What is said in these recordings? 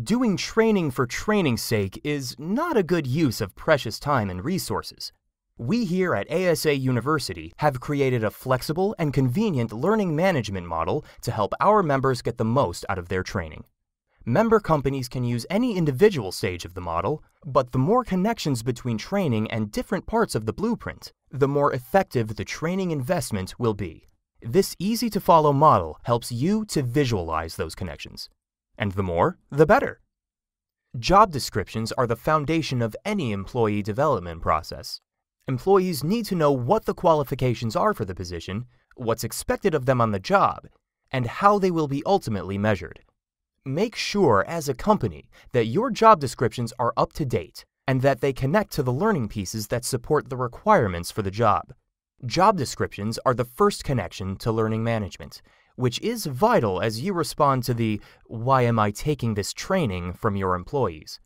Doing training for training's sake is not a good use of precious time and resources. We here at ASA University have created a flexible and convenient learning management model to help our members get the most out of their training. Member companies can use any individual stage of the model, but the more connections between training and different parts of the blueprint, the more effective the training investment will be. This easy-to-follow model helps you to visualize those connections and the more, the better. Job descriptions are the foundation of any employee development process. Employees need to know what the qualifications are for the position, what's expected of them on the job, and how they will be ultimately measured. Make sure as a company that your job descriptions are up to date and that they connect to the learning pieces that support the requirements for the job. Job descriptions are the first connection to learning management which is vital as you respond to the why am I taking this training from your employees.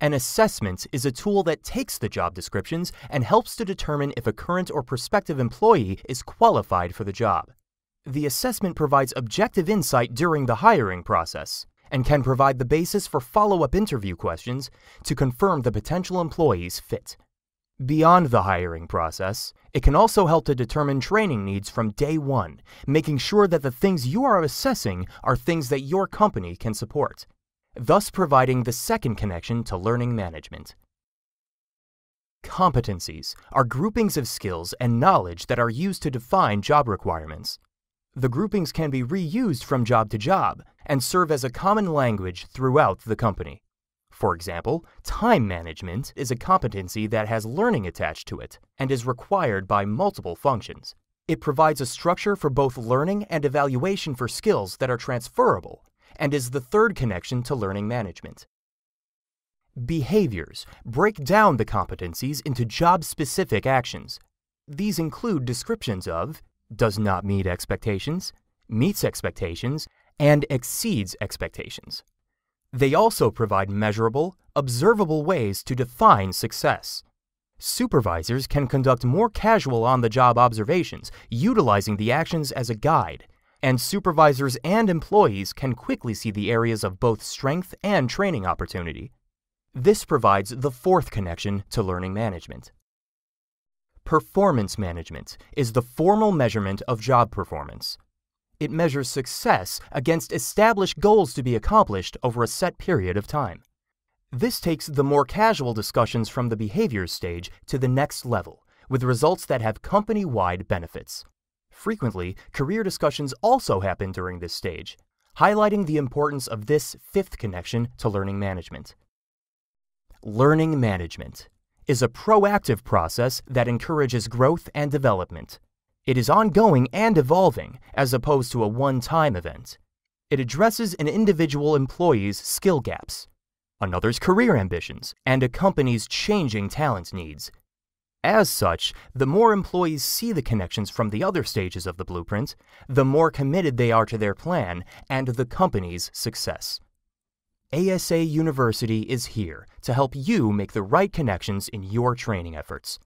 An assessment is a tool that takes the job descriptions and helps to determine if a current or prospective employee is qualified for the job. The assessment provides objective insight during the hiring process and can provide the basis for follow-up interview questions to confirm the potential employee's fit. Beyond the hiring process, it can also help to determine training needs from day one, making sure that the things you are assessing are things that your company can support, thus providing the second connection to learning management. Competencies are groupings of skills and knowledge that are used to define job requirements. The groupings can be reused from job to job and serve as a common language throughout the company. For example, time management is a competency that has learning attached to it and is required by multiple functions. It provides a structure for both learning and evaluation for skills that are transferable and is the third connection to learning management. Behaviors break down the competencies into job-specific actions. These include descriptions of does not meet expectations, meets expectations, and exceeds expectations. They also provide measurable, observable ways to define success. Supervisors can conduct more casual on-the-job observations, utilizing the actions as a guide, and supervisors and employees can quickly see the areas of both strength and training opportunity. This provides the fourth connection to learning management. Performance management is the formal measurement of job performance. It measures success against established goals to be accomplished over a set period of time. This takes the more casual discussions from the behavior stage to the next level, with results that have company-wide benefits. Frequently, career discussions also happen during this stage, highlighting the importance of this fifth connection to learning management. Learning management is a proactive process that encourages growth and development. It is ongoing and evolving, as opposed to a one-time event. It addresses an individual employee's skill gaps, another's career ambitions, and a company's changing talent needs. As such, the more employees see the connections from the other stages of the blueprint, the more committed they are to their plan and the company's success. ASA University is here to help you make the right connections in your training efforts.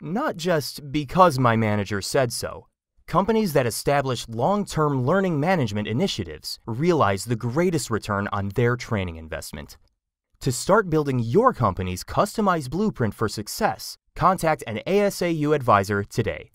Not just because my manager said so. Companies that establish long-term learning management initiatives realize the greatest return on their training investment. To start building your company's customized blueprint for success, contact an ASAU advisor today.